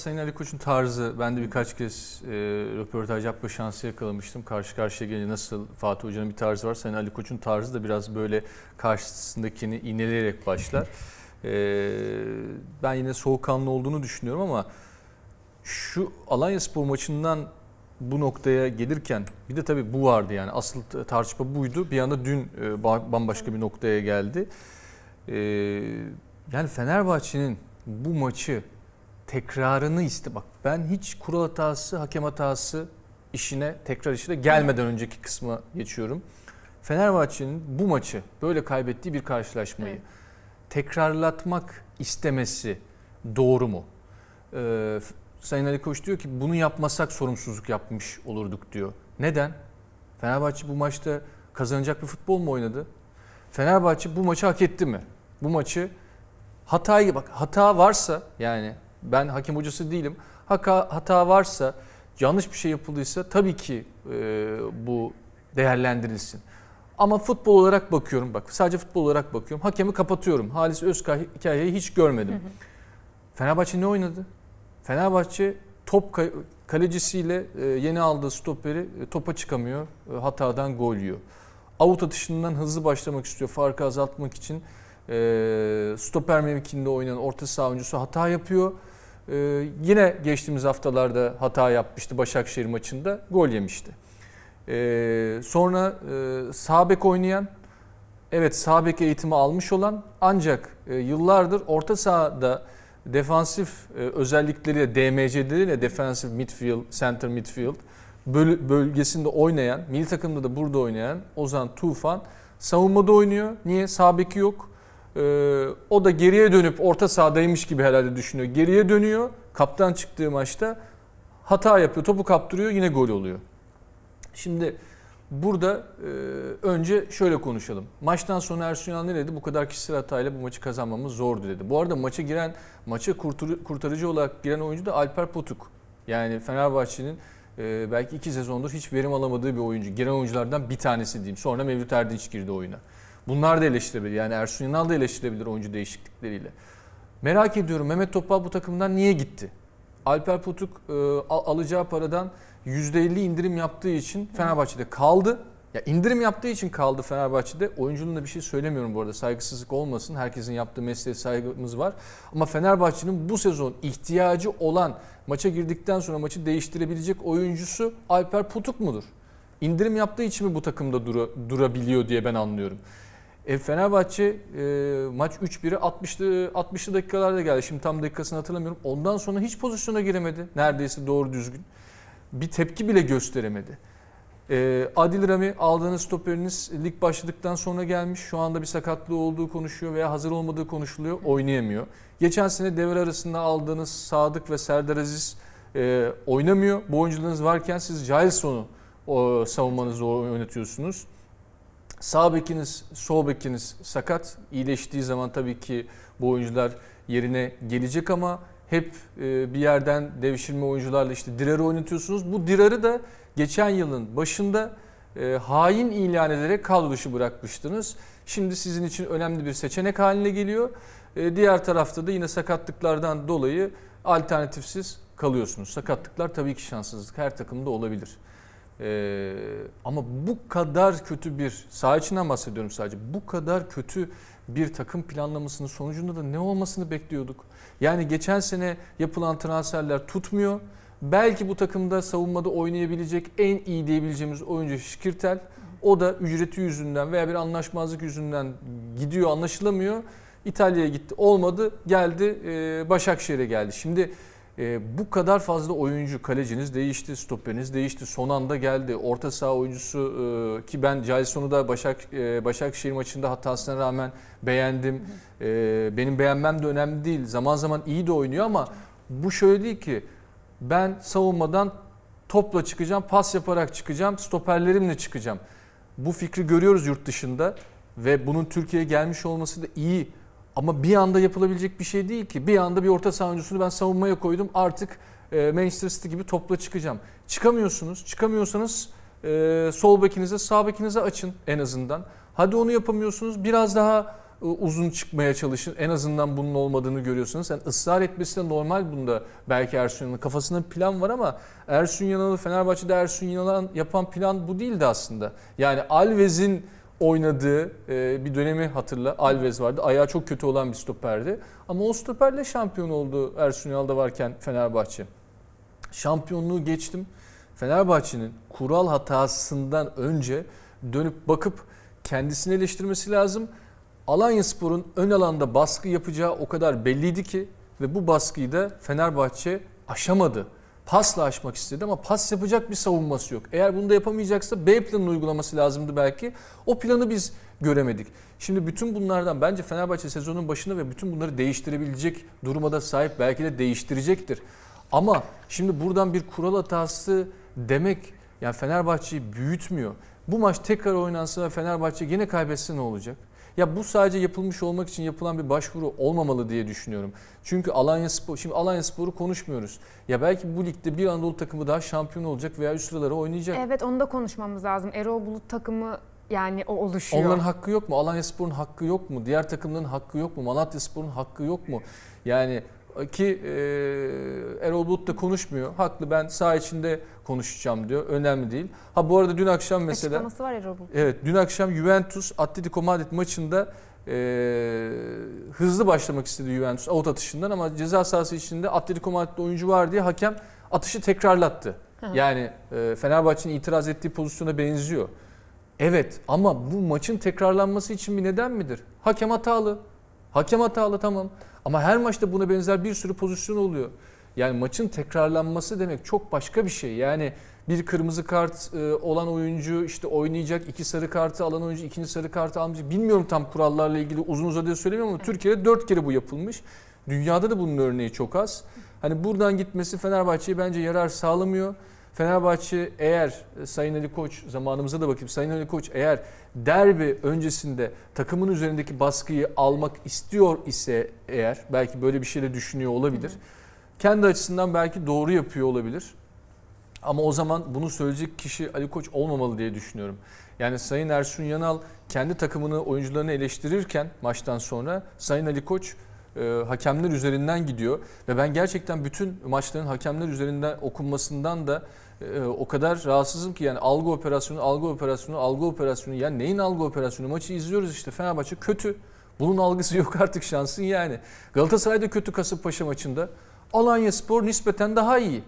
Sayın Ali Koç'un tarzı ben de birkaç kez e, röportaj yapma şansı yakalamıştım. Karşı karşıya gelince nasıl Fatih Hoca'nın bir tarzı var. Sayın Ali Koç'un tarzı da biraz böyle karşısındakini iğneleyerek başlar. e, ben yine soğukkanlı olduğunu düşünüyorum ama şu Alanya Spor maçından bu noktaya gelirken bir de tabii bu vardı yani asıl tartışma buydu. Bir anda dün e, bambaşka bir noktaya geldi. E, yani Fenerbahçe'nin bu maçı tekrarını iste bak ben hiç kural hatası, hakem hatası işine tekrar işine gelmeden önceki kısma geçiyorum. Fenerbahçe'nin bu maçı böyle kaybettiği bir karşılaşmayı evet. tekrarlatmak istemesi doğru mu? Ee, Sayın Ali Koç diyor ki bunu yapmasak sorumsuzluk yapmış olurduk diyor. Neden? Fenerbahçe bu maçta kazanacak bir futbol mu oynadı? Fenerbahçe bu maçı hak etti mi? Bu maçı hatayı bak hata varsa yani ben hakim hocası değilim. Haka, hata varsa, yanlış bir şey yapıldıysa tabii ki e, bu değerlendirilsin. Ama futbol olarak bakıyorum bak sadece futbol olarak bakıyorum. Hakemi kapatıyorum. Halis hikayeyi hiç görmedim. Fenerbahçe ne oynadı? Fenerbahçe top kalecisiyle e, yeni aldığı stoperi e, topa çıkamıyor. E, hatadan gol yiyor. Avut atışından hızlı başlamak istiyor farkı azaltmak için. E, stoper mevkinde oynayan orta saha oyuncusu hata yapıyor. Ee, yine geçtiğimiz haftalarda hata yapmıştı Başakşehir maçında. Gol yemişti. Ee, sonra e, Sabek oynayan, evet Sabek eğitimi almış olan ancak e, yıllardır orta sahada defansif e, özellikleriyle, DMC'leriyle defensive midfield, center midfield böl- bölgesinde oynayan, milli takımda da burada oynayan Ozan Tufan savunmada oynuyor. Niye? Sabek'i yok. Ee, o da geriye dönüp orta sahadaymış gibi herhalde düşünüyor. Geriye dönüyor. Kaptan çıktığı maçta hata yapıyor. Topu kaptırıyor yine gol oluyor. Şimdi burada e, önce şöyle konuşalım. Maçtan sonra Ersun Yanal ne dedi? Bu kadar kişisel hatayla bu maçı kazanmamız zordu dedi. Bu arada maça giren, maça kurtarıcı olarak giren oyuncu da Alper Potuk. Yani Fenerbahçe'nin e, belki iki sezondur hiç verim alamadığı bir oyuncu. Giren oyunculardan bir tanesi diyeyim. Sonra Mevlüt Erdinç girdi oyuna. Bunlar da eleştirebilir. Yani Ersun Yanal da eleştirebilir oyuncu değişiklikleriyle. Merak ediyorum Mehmet Topal bu takımdan niye gitti? Alper Potuk e, alacağı paradan %50 indirim yaptığı için Fenerbahçe'de kaldı. Ya indirim yaptığı için kaldı Fenerbahçe'de. Oyunculuğunda bir şey söylemiyorum bu arada. Saygısızlık olmasın. Herkesin yaptığı mesleğe saygımız var. Ama Fenerbahçe'nin bu sezon ihtiyacı olan maça girdikten sonra maçı değiştirebilecek oyuncusu Alper Putuk mudur? İndirim yaptığı için mi bu takımda dura, durabiliyor diye ben anlıyorum. E, Fenerbahçe e, maç 3-1'e 60'lı 60'lı dakikalarda geldi. Şimdi tam dakikasını hatırlamıyorum. Ondan sonra hiç pozisyona giremedi. Neredeyse doğru düzgün. Bir tepki bile gösteremedi. E, Adil Rami aldığınız stoperiniz lig başladıktan sonra gelmiş. Şu anda bir sakatlığı olduğu konuşuyor veya hazır olmadığı konuşuluyor. Oynayamıyor. Geçen sene devre arasında aldığınız Sadık ve Serdar Aziz e, oynamıyor. Bu oyuncularınız varken siz o savunmanızı oynatıyorsunuz. Sağ bekiniz, sol bekiniz sakat. İyileştiği zaman tabii ki bu oyuncular yerine gelecek ama hep e, bir yerden devşirme oyuncularla işte Dirar'ı oynatıyorsunuz. Bu Dirar'ı da geçen yılın başında e, hain ilan ederek kadro dışı bırakmıştınız. Şimdi sizin için önemli bir seçenek haline geliyor. E, diğer tarafta da yine sakatlıklardan dolayı alternatifsiz kalıyorsunuz. Sakatlıklar tabii ki şanssızlık her takımda olabilir. Ee, ama bu kadar kötü bir, saha içinden bahsediyorum sadece, bu kadar kötü bir takım planlamasının sonucunda da ne olmasını bekliyorduk. Yani geçen sene yapılan transferler tutmuyor. Belki bu takımda savunmada oynayabilecek en iyi diyebileceğimiz oyuncu Şikirtel. O da ücreti yüzünden veya bir anlaşmazlık yüzünden gidiyor anlaşılamıyor. İtalya'ya gitti olmadı geldi e, Başakşehir'e geldi. Şimdi e, bu kadar fazla oyuncu kaleciniz değişti, stoperiniz değişti, son anda geldi. Orta saha oyuncusu e, ki ben Celson'u da Başak e, Başakşehir maçında hatasına rağmen beğendim. E, benim beğenmem de önemli değil. Zaman zaman iyi de oynuyor ama bu şöyle değil ki ben savunmadan topla çıkacağım, pas yaparak çıkacağım, stoperlerimle çıkacağım. Bu fikri görüyoruz yurt dışında ve bunun Türkiye'ye gelmiş olması da iyi ama bir anda yapılabilecek bir şey değil ki. Bir anda bir orta saha oyuncusunu ben savunmaya koydum. Artık e, Manchester City gibi topla çıkacağım. Çıkamıyorsunuz. Çıkamıyorsanız e, sol bekinize, sağ bekinize açın en azından. Hadi onu yapamıyorsunuz. Biraz daha e, uzun çıkmaya çalışın. En azından bunun olmadığını görüyorsunuz. Yani ısrar etmesi de normal bunda belki Ersun Yanal'ın. Kafasında plan var ama Ersun Yanal'ı Fenerbahçe'de Ersun Yanal'ın yapan plan bu değildi aslında. Yani Alves'in oynadığı e, bir dönemi hatırla. Alves vardı. Ayağı çok kötü olan bir stoperdi. Ama o stoperle şampiyon oldu Ersun Yanal'da varken Fenerbahçe. Şampiyonluğu geçtim. Fenerbahçe'nin kural hatasından önce dönüp bakıp kendisini eleştirmesi lazım. Alanya Spor'un ön alanda baskı yapacağı o kadar belliydi ki ve bu baskıyı da Fenerbahçe aşamadı pasla aşmak istedi ama pas yapacak bir savunması yok. Eğer bunu da yapamayacaksa B planını uygulaması lazımdı belki. O planı biz göremedik. Şimdi bütün bunlardan bence Fenerbahçe sezonun başında ve bütün bunları değiştirebilecek duruma da sahip belki de değiştirecektir. Ama şimdi buradan bir kural hatası demek yani Fenerbahçe'yi büyütmüyor. Bu maç tekrar oynansa ve Fenerbahçe yine kaybetse ne olacak? Ya bu sadece yapılmış olmak için yapılan bir başvuru olmamalı diye düşünüyorum. Çünkü Alanya Spor, şimdi Alanya Spor'u konuşmuyoruz. Ya belki bu ligde bir Anadolu takımı daha şampiyon olacak veya üst sıralara oynayacak. Evet onu da konuşmamız lazım. Erol Bulut takımı yani o oluşuyor. Onların hakkı yok mu? Alanya Spor'un hakkı yok mu? Diğer takımların hakkı yok mu? Malatya Spor'un hakkı yok mu? Yani ki e, Erol Bulut da konuşmuyor. Haklı ben sağ içinde konuşacağım diyor. Önemli değil. Ha bu arada dün akşam mesela... Açıklaması var Erol Bulut. Evet dün akşam Juventus Atletico Madrid maçında e, hızlı başlamak istedi Juventus avut atışından ama ceza sahası içinde Atletico Madrid'de oyuncu var diye hakem atışı tekrarlattı. Yani e, Fenerbahçe'nin itiraz ettiği pozisyona benziyor. Evet ama bu maçın tekrarlanması için bir neden midir? Hakem hatalı. Hakem hatalı tamam ama her maçta buna benzer bir sürü pozisyon oluyor. Yani maçın tekrarlanması demek çok başka bir şey. Yani bir kırmızı kart e, olan oyuncu işte oynayacak, iki sarı kartı alan oyuncu ikinci sarı kartı almayacak. Bilmiyorum tam kurallarla ilgili uzun uzadıya söylemiyorum ama Türkiye'de dört kere bu yapılmış. Dünyada da bunun örneği çok az. Hani buradan gitmesi Fenerbahçe'ye bence yarar sağlamıyor. Fenerbahçe eğer e, Sayın Ali Koç zamanımıza da bakıp Sayın Ali Koç eğer derbi öncesinde takımın üzerindeki baskıyı almak istiyor ise eğer belki böyle bir şey de düşünüyor olabilir. Kendi açısından belki doğru yapıyor olabilir. Ama o zaman bunu söyleyecek kişi Ali Koç olmamalı diye düşünüyorum. Yani Sayın Ersun Yanal kendi takımını, oyuncularını eleştirirken maçtan sonra Sayın Ali Koç e, hakemler üzerinden gidiyor. Ve ben gerçekten bütün maçların hakemler üzerinden okunmasından da e, o kadar rahatsızım ki yani algı operasyonu, algı operasyonu, algı operasyonu. Yani neyin algı operasyonu? Maçı izliyoruz işte Fenerbahçe kötü. Bunun algısı yok artık şansın yani. Galatasaray'da kötü Kasımpaşa maçında. Alanya Spor nispeten daha iyi.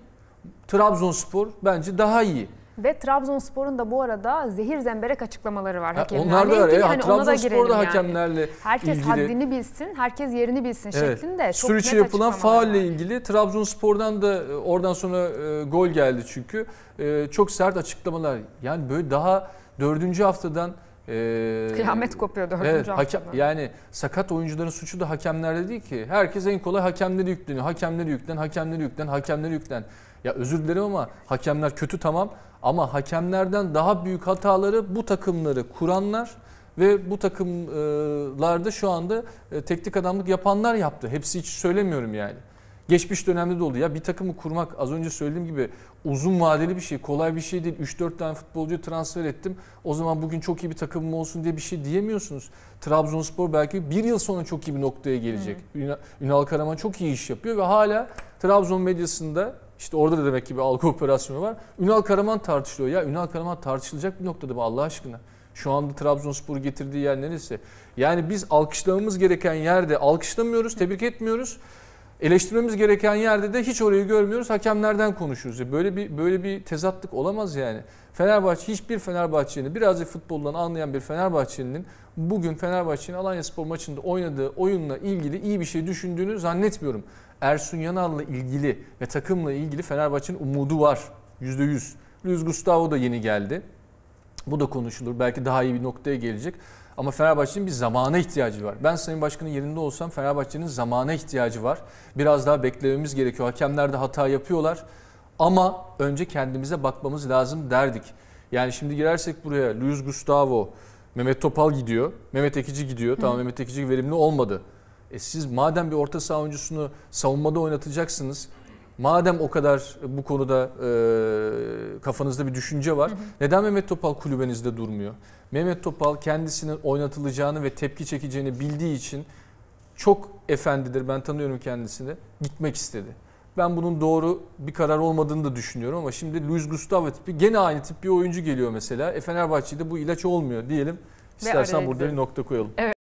Trabzonspor bence daha iyi. Ve Trabzonspor'un da bu arada zehir zemberek açıklamaları var hakemlerle. Onlar da var. Evet, hani Trabzonspor'da hakemlerle yani. Herkes ilgili. haddini bilsin, herkes yerini bilsin evet. şeklinde. Çok yapılan faulle ilgili Trabzonspor'dan da e, oradan sonra e, gol geldi çünkü. E, çok sert açıklamalar. Yani böyle daha dördüncü haftadan ee, Kıyamet kopuyor dördüncü evet, hakem, Yani sakat oyuncuların suçu da hakemlerde değil ki. Herkes en kolay hakemleri yükleniyor. Hakemleri yüklen, hakemleri yüklen, hakemleri yüklen. Ya özür dilerim ama hakemler kötü tamam. Ama hakemlerden daha büyük hataları bu takımları kuranlar ve bu takımlarda şu anda e, teknik adamlık yapanlar yaptı. Hepsi hiç söylemiyorum yani. Geçmiş dönemde de oldu. Ya bir takımı kurmak az önce söylediğim gibi uzun vadeli bir şey. Kolay bir şey değil. 3-4 tane futbolcu transfer ettim. O zaman bugün çok iyi bir takımım olsun diye bir şey diyemiyorsunuz. Trabzonspor belki bir yıl sonra çok iyi bir noktaya gelecek. Hı. Ünal Karaman çok iyi iş yapıyor ve hala Trabzon medyasında işte orada da demek ki bir algı operasyonu var. Ünal Karaman tartışılıyor. Ya Ünal Karaman tartışılacak bir noktada mı Allah aşkına? Şu anda Trabzonspor getirdiği yer neresi? Yani biz alkışlamamız gereken yerde alkışlamıyoruz, tebrik etmiyoruz. Eleştirmemiz gereken yerde de hiç orayı görmüyoruz. Hakemlerden konuşuyoruz. böyle bir böyle bir tezatlık olamaz yani. Fenerbahçe hiçbir Fenerbahçe'nin birazcık futboldan anlayan bir Fenerbahçe'nin bugün Fenerbahçe'nin Alanya Spor maçında oynadığı oyunla ilgili iyi bir şey düşündüğünü zannetmiyorum. Ersun Yanal'la ilgili ve takımla ilgili Fenerbahçe'nin umudu var. yüzde yüz. Luis Gustavo da yeni geldi. Bu da konuşulur. Belki daha iyi bir noktaya gelecek. Ama Fenerbahçe'nin bir zamana ihtiyacı var. Ben Sayın Başkan'ın yerinde olsam Fenerbahçe'nin zamana ihtiyacı var. Biraz daha beklememiz gerekiyor. Hakemler de hata yapıyorlar. Ama önce kendimize bakmamız lazım derdik. Yani şimdi girersek buraya Luis Gustavo, Mehmet Topal gidiyor. Mehmet Ekici gidiyor. Hı. Tamam Mehmet Ekici verimli olmadı. E siz madem bir orta saha oyuncusunu savunmada oynatacaksınız Madem o kadar bu konuda e, kafanızda bir düşünce var. Hı hı. Neden Mehmet Topal kulübenizde durmuyor? Mehmet Topal kendisinin oynatılacağını ve tepki çekeceğini bildiği için çok efendidir. Ben tanıyorum kendisini. Gitmek istedi. Ben bunun doğru bir karar olmadığını da düşünüyorum ama şimdi Luis Gustavo tipi gene aynı tip bir oyuncu geliyor mesela. E Fenerbahçe'de bu ilaç olmuyor diyelim. İstersen burada bir nokta koyalım. Evet.